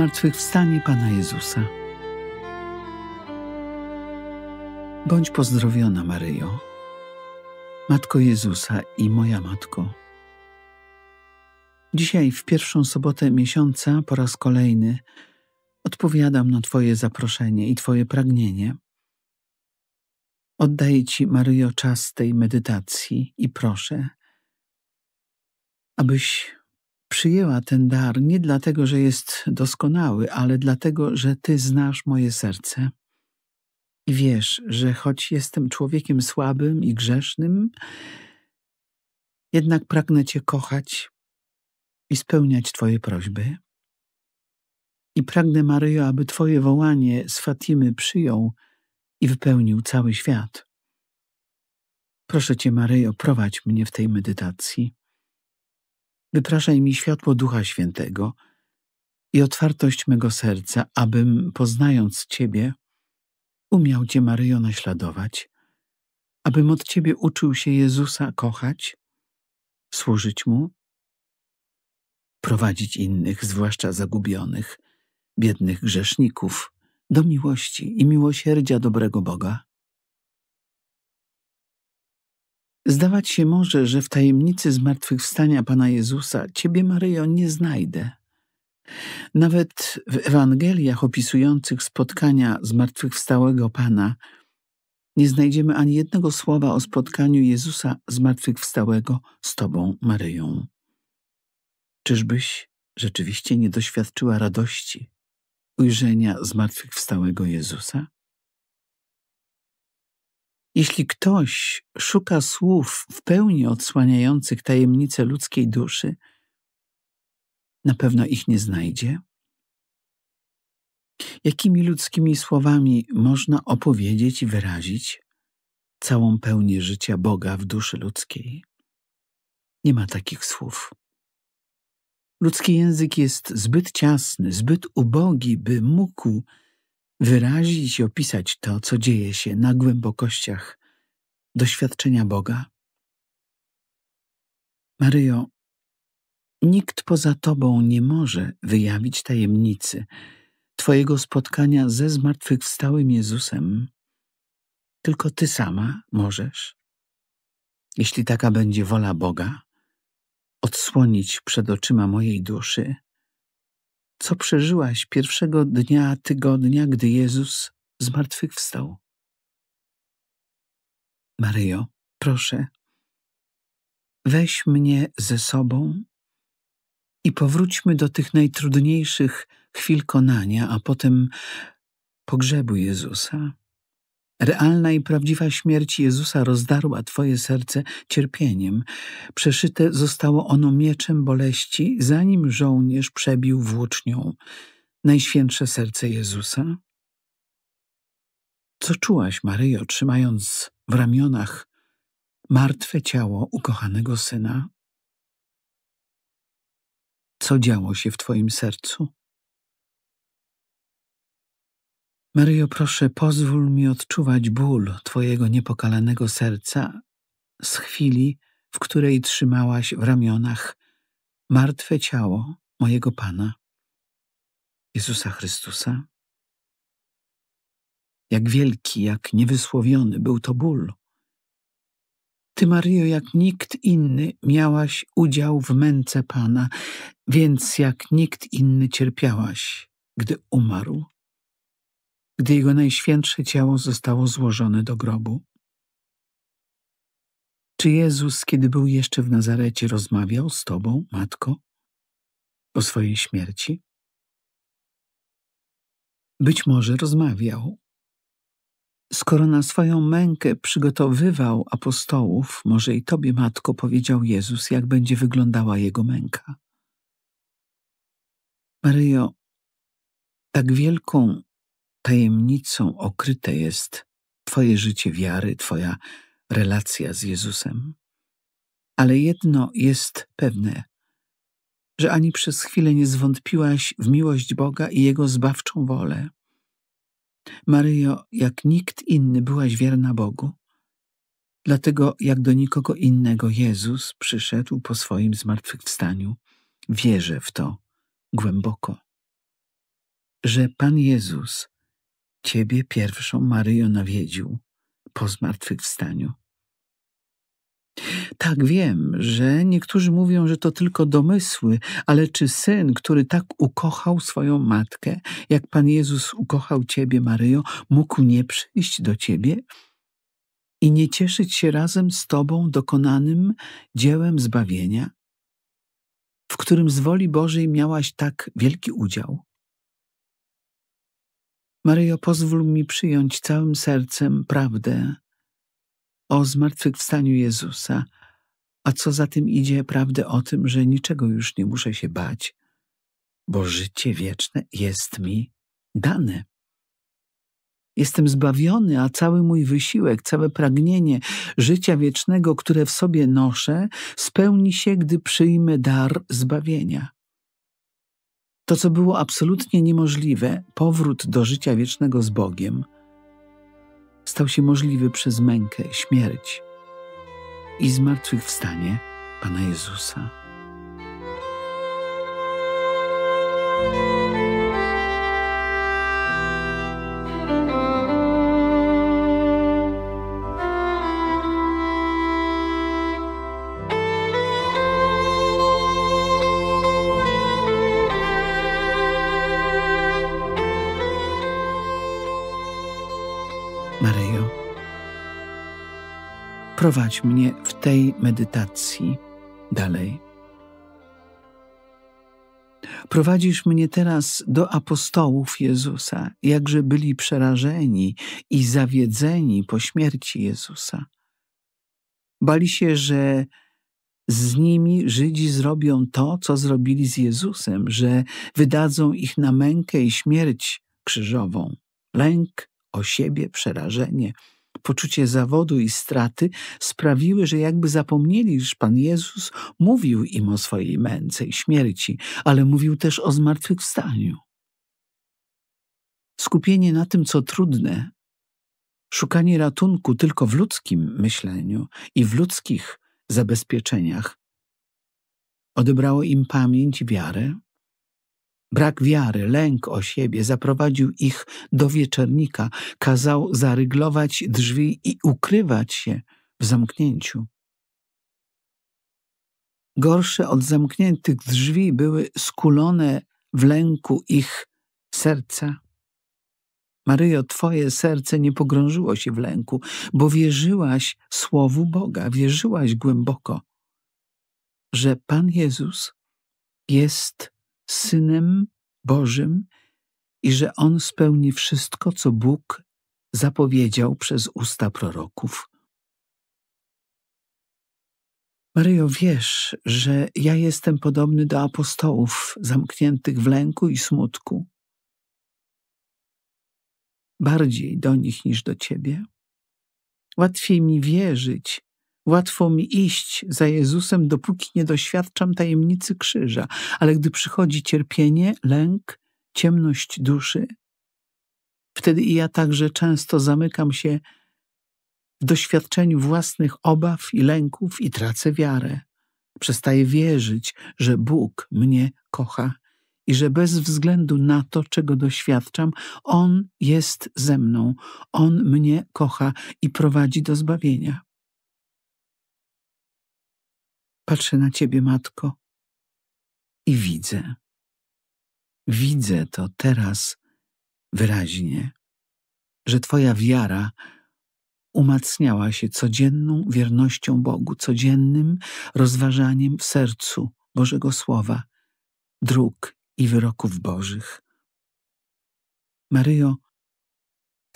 zmartwychwstanie Pana Jezusa. Bądź pozdrowiona, Maryjo, Matko Jezusa i moja Matko. Dzisiaj, w pierwszą sobotę miesiąca, po raz kolejny odpowiadam na Twoje zaproszenie i Twoje pragnienie. Oddaję Ci, Maryjo, czas tej medytacji i proszę, abyś przyjęła ten dar nie dlatego, że jest doskonały, ale dlatego, że Ty znasz moje serce. I wiesz, że choć jestem człowiekiem słabym i grzesznym, jednak pragnę Cię kochać i spełniać Twoje prośby. I pragnę, Maryjo, aby Twoje wołanie z Fatimy przyjął i wypełnił cały świat. Proszę Cię, Maryjo, prowadź mnie w tej medytacji. Wypraszaj mi światło Ducha Świętego i otwartość mego serca, abym, poznając Ciebie, umiał Cię, Maryjo, naśladować, abym od Ciebie uczył się Jezusa kochać, służyć Mu, prowadzić innych, zwłaszcza zagubionych, biednych grzeszników, do miłości i miłosierdzia dobrego Boga, Zdawać się może, że w tajemnicy zmartwychwstania Pana Jezusa Ciebie, Maryjo, nie znajdę. Nawet w Ewangeliach opisujących spotkania zmartwychwstałego Pana nie znajdziemy ani jednego słowa o spotkaniu Jezusa zmartwychwstałego z Tobą, Maryją. Czyżbyś rzeczywiście nie doświadczyła radości ujrzenia zmartwychwstałego Jezusa? Jeśli ktoś szuka słów w pełni odsłaniających tajemnice ludzkiej duszy, na pewno ich nie znajdzie. Jakimi ludzkimi słowami można opowiedzieć i wyrazić całą pełnię życia Boga w duszy ludzkiej? Nie ma takich słów. Ludzki język jest zbyt ciasny, zbyt ubogi, by mógł wyrazić i opisać to, co dzieje się na głębokościach doświadczenia Boga? Maryjo, nikt poza Tobą nie może wyjawić tajemnicy Twojego spotkania ze zmartwychwstałym Jezusem. Tylko Ty sama możesz, jeśli taka będzie wola Boga, odsłonić przed oczyma mojej duszy co przeżyłaś pierwszego dnia tygodnia, gdy Jezus zmartwychwstał. Maryjo, proszę, weź mnie ze sobą i powróćmy do tych najtrudniejszych chwil konania, a potem pogrzebu Jezusa. Realna i prawdziwa śmierć Jezusa rozdarła Twoje serce cierpieniem. Przeszyte zostało ono mieczem boleści, zanim żołnierz przebił włócznią Najświętsze Serce Jezusa. Co czułaś, Maryjo, trzymając w ramionach martwe ciało ukochanego syna? Co działo się w Twoim sercu? Maryjo, proszę, pozwól mi odczuwać ból Twojego niepokalanego serca z chwili, w której trzymałaś w ramionach martwe ciało mojego Pana, Jezusa Chrystusa. Jak wielki, jak niewysłowiony był to ból. Ty, Mario, jak nikt inny miałaś udział w męce Pana, więc jak nikt inny cierpiałaś, gdy umarł gdy jego najświętsze ciało zostało złożone do grobu. Czy Jezus, kiedy był jeszcze w Nazarecie, rozmawiał z Tobą, Matko, o swojej śmierci? Być może rozmawiał. Skoro na swoją mękę przygotowywał apostołów, może i Tobie, Matko, powiedział Jezus, jak będzie wyglądała jego męka. Maryjo, tak wielką tajemnicą okryte jest Twoje życie wiary, Twoja relacja z Jezusem. Ale jedno jest pewne, że ani przez chwilę nie zwątpiłaś w miłość Boga i Jego zbawczą wolę. Maryjo, jak nikt inny byłaś wierna Bogu, dlatego jak do nikogo innego Jezus przyszedł po swoim zmartwychwstaniu. Wierzę w to głęboko. Że Pan Jezus Ciebie pierwszą Maryjo nawiedził po zmartwychwstaniu. Tak wiem, że niektórzy mówią, że to tylko domysły, ale czy syn, który tak ukochał swoją matkę, jak Pan Jezus ukochał Ciebie, Maryjo, mógł nie przyjść do Ciebie i nie cieszyć się razem z Tobą dokonanym dziełem zbawienia, w którym z woli Bożej miałaś tak wielki udział? Maryjo, pozwól mi przyjąć całym sercem prawdę o zmartwychwstaniu Jezusa, a co za tym idzie, prawdę o tym, że niczego już nie muszę się bać, bo życie wieczne jest mi dane. Jestem zbawiony, a cały mój wysiłek, całe pragnienie życia wiecznego, które w sobie noszę, spełni się, gdy przyjmę dar zbawienia. To, co było absolutnie niemożliwe, powrót do życia wiecznego z Bogiem, stał się możliwy przez mękę, śmierć i zmartwychwstanie Pana Jezusa. prowadź mnie w tej medytacji dalej. Prowadzisz mnie teraz do apostołów Jezusa, jakże byli przerażeni i zawiedzeni po śmierci Jezusa. Bali się, że z nimi Żydzi zrobią to, co zrobili z Jezusem, że wydadzą ich na mękę i śmierć krzyżową. Lęk o siebie, przerażenie, poczucie zawodu i straty sprawiły, że jakby zapomnieli, że Pan Jezus mówił im o swojej męce i śmierci, ale mówił też o zmartwychwstaniu. Skupienie na tym, co trudne, szukanie ratunku tylko w ludzkim myśleniu i w ludzkich zabezpieczeniach odebrało im pamięć i wiarę, Brak wiary, lęk o siebie zaprowadził ich do wieczornika, kazał zaryglować drzwi i ukrywać się w zamknięciu. Gorsze od zamkniętych drzwi były skulone w lęku ich serca. Maryjo, twoje serce nie pogrążyło się w lęku, bo wierzyłaś słowu Boga, wierzyłaś głęboko, że Pan Jezus jest Synem Bożym i że On spełni wszystko, co Bóg zapowiedział przez usta proroków. Maryjo, wiesz, że ja jestem podobny do apostołów zamkniętych w lęku i smutku. Bardziej do nich niż do ciebie. Łatwiej mi wierzyć, Łatwo mi iść za Jezusem, dopóki nie doświadczam tajemnicy krzyża, ale gdy przychodzi cierpienie, lęk, ciemność duszy, wtedy i ja także często zamykam się w doświadczeniu własnych obaw i lęków i tracę wiarę. Przestaję wierzyć, że Bóg mnie kocha i że bez względu na to, czego doświadczam, On jest ze mną, On mnie kocha i prowadzi do zbawienia. Patrzę na ciebie, matko, i widzę. Widzę to teraz wyraźnie, że twoja wiara umacniała się codzienną wiernością Bogu, codziennym rozważaniem w sercu Bożego Słowa, dróg i wyroków Bożych. Maryjo,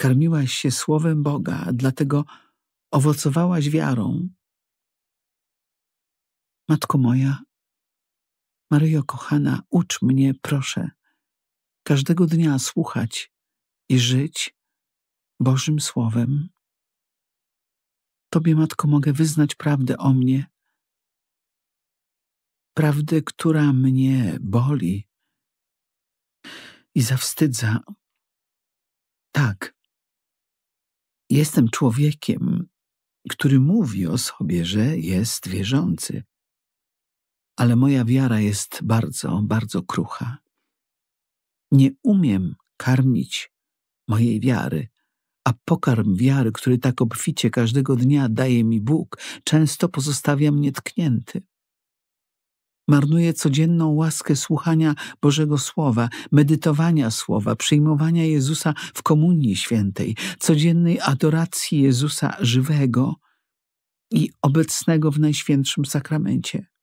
karmiłaś się Słowem Boga, dlatego owocowałaś wiarą, Matko moja, Maryjo kochana, ucz mnie, proszę, każdego dnia słuchać i żyć Bożym Słowem. Tobie, Matko, mogę wyznać prawdę o mnie, prawdę, która mnie boli i zawstydza. Tak, jestem człowiekiem, który mówi o sobie, że jest wierzący ale moja wiara jest bardzo, bardzo krucha. Nie umiem karmić mojej wiary, a pokarm wiary, który tak obficie każdego dnia daje mi Bóg, często pozostawia mnie tknięty. Marnuję codzienną łaskę słuchania Bożego Słowa, medytowania Słowa, przyjmowania Jezusa w Komunii Świętej, codziennej adoracji Jezusa żywego i obecnego w Najświętszym Sakramencie.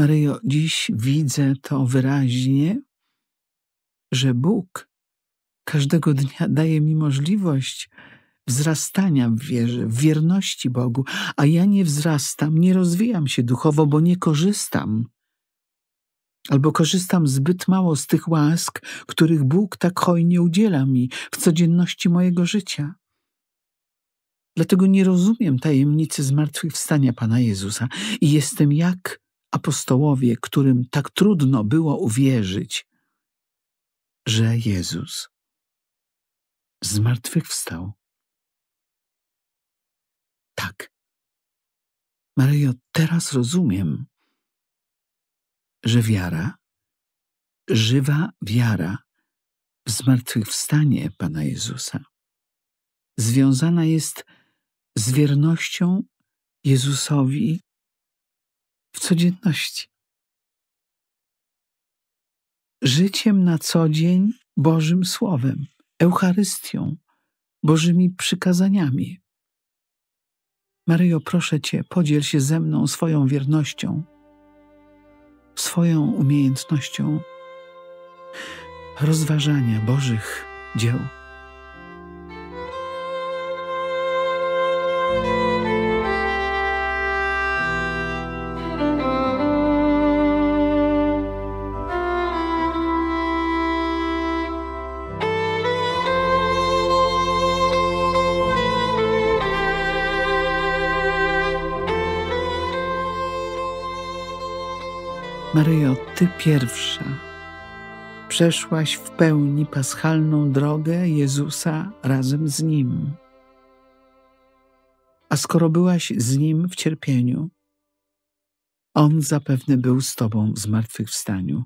Maryjo, dziś widzę to wyraźnie, że Bóg każdego dnia daje mi możliwość wzrastania w wierze, w wierności Bogu, a ja nie wzrastam, nie rozwijam się duchowo, bo nie korzystam. Albo korzystam zbyt mało z tych łask, których Bóg tak hojnie udziela mi w codzienności mojego życia. Dlatego nie rozumiem tajemnicy zmartwychwstania Pana Jezusa i jestem jak apostołowie, którym tak trudno było uwierzyć, że Jezus zmartwychwstał. Tak. Maryjo, teraz rozumiem, że wiara, żywa wiara w zmartwychwstanie Pana Jezusa związana jest z wiernością Jezusowi w codzienności. Życiem na co dzień Bożym Słowem, Eucharystią, Bożymi przykazaniami. Maryjo, proszę Cię, podziel się ze mną swoją wiernością, swoją umiejętnością rozważania Bożych dzieł. Maryjo, Ty pierwsza przeszłaś w pełni paschalną drogę Jezusa razem z Nim. A skoro byłaś z Nim w cierpieniu, On zapewne był z Tobą w zmartwychwstaniu.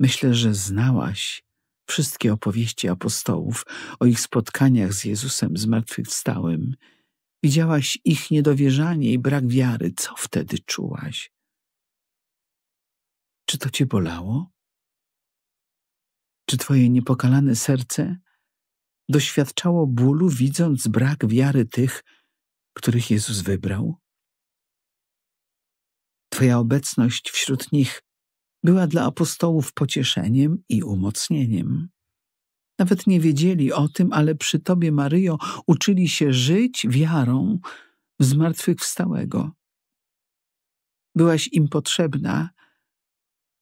Myślę, że znałaś wszystkie opowieści apostołów o ich spotkaniach z Jezusem zmartwychwstałym. Widziałaś ich niedowierzanie i brak wiary. Co wtedy czułaś? Czy to cię bolało? Czy twoje niepokalane serce doświadczało bólu, widząc brak wiary tych, których Jezus wybrał? Twoja obecność wśród nich była dla apostołów pocieszeniem i umocnieniem. Nawet nie wiedzieli o tym, ale przy Tobie, Maryjo, uczyli się żyć wiarą w zmartwychwstałego. Byłaś im potrzebna,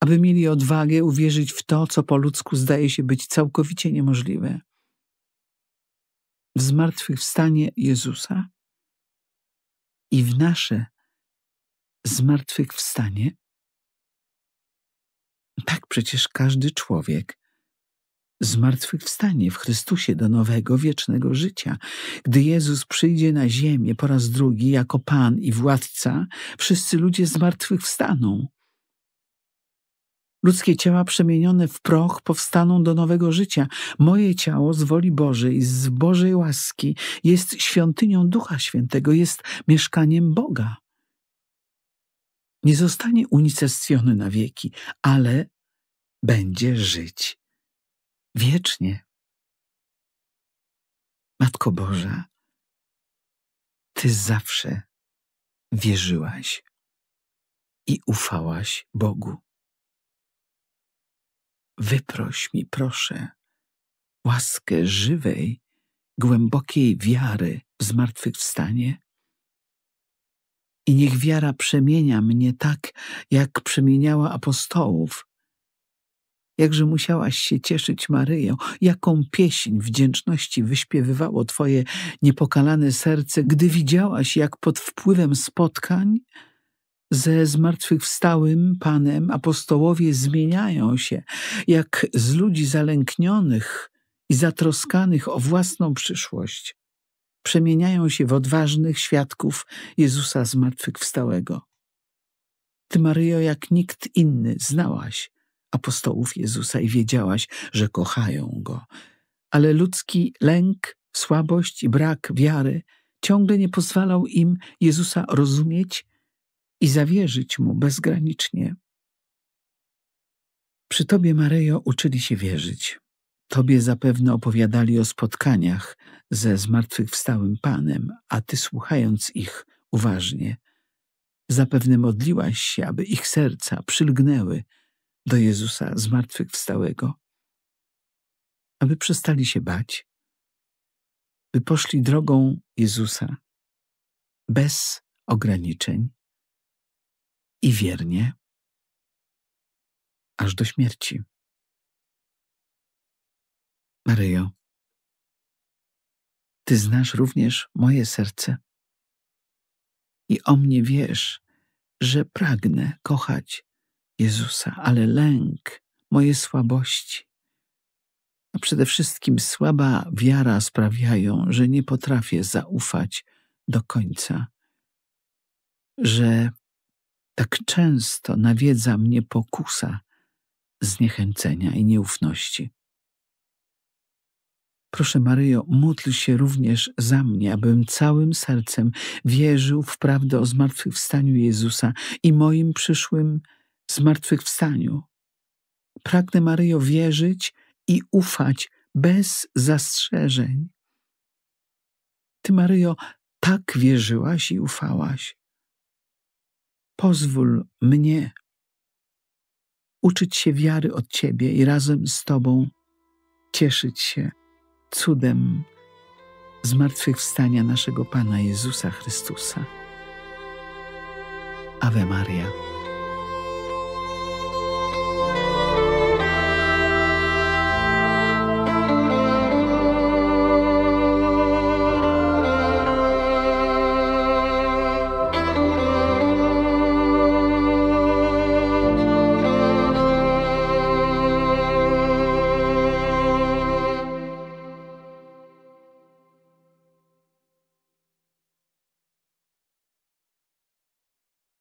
aby mieli odwagę uwierzyć w to, co po ludzku zdaje się być całkowicie niemożliwe. W zmartwychwstanie Jezusa i w nasze zmartwychwstanie? Tak przecież każdy człowiek zmartwychwstanie w Chrystusie do nowego, wiecznego życia. Gdy Jezus przyjdzie na ziemię po raz drugi jako Pan i Władca, wszyscy ludzie zmartwychwstaną. Ludzkie ciała przemienione w proch powstaną do nowego życia. Moje ciało z woli Bożej, z Bożej łaski jest świątynią Ducha Świętego, jest mieszkaniem Boga. Nie zostanie unicestwiony na wieki, ale będzie żyć wiecznie. Matko Boża, Ty zawsze wierzyłaś i ufałaś Bogu. Wyproś mi, proszę, łaskę żywej, głębokiej wiary w zmartwychwstanie. I niech wiara przemienia mnie tak, jak przemieniała apostołów. Jakże musiałaś się cieszyć, Maryjo, jaką pieśń wdzięczności wyśpiewywało twoje niepokalane serce, gdy widziałaś, jak pod wpływem spotkań ze zmartwychwstałym Panem apostołowie zmieniają się, jak z ludzi zalęknionych i zatroskanych o własną przyszłość, przemieniają się w odważnych świadków Jezusa zmartwychwstałego. Ty, Maryjo, jak nikt inny znałaś apostołów Jezusa i wiedziałaś, że kochają Go, ale ludzki lęk, słabość i brak wiary ciągle nie pozwalał im Jezusa rozumieć i zawierzyć mu bezgranicznie. Przy tobie, Marejo, uczyli się wierzyć. Tobie zapewne opowiadali o spotkaniach ze zmartwychwstałym Panem, a ty słuchając ich uważnie, zapewne modliłaś się, aby ich serca przylgnęły do Jezusa zmartwychwstałego, aby przestali się bać, by poszli drogą Jezusa bez ograniczeń, i wiernie, aż do śmierci. Maryjo, Ty znasz również moje serce i o mnie wiesz, że pragnę kochać Jezusa, ale lęk, moje słabości, a przede wszystkim słaba wiara sprawiają, że nie potrafię zaufać do końca, że tak często nawiedza mnie pokusa zniechęcenia i nieufności. Proszę Maryjo, módl się również za mnie, abym całym sercem wierzył w prawdę o zmartwychwstaniu Jezusa i moim przyszłym zmartwychwstaniu. Pragnę, Maryjo, wierzyć i ufać bez zastrzeżeń. Ty, Maryjo, tak wierzyłaś i ufałaś. Pozwól mnie uczyć się wiary od Ciebie i razem z Tobą cieszyć się cudem zmartwychwstania naszego Pana Jezusa Chrystusa. Ave Maria.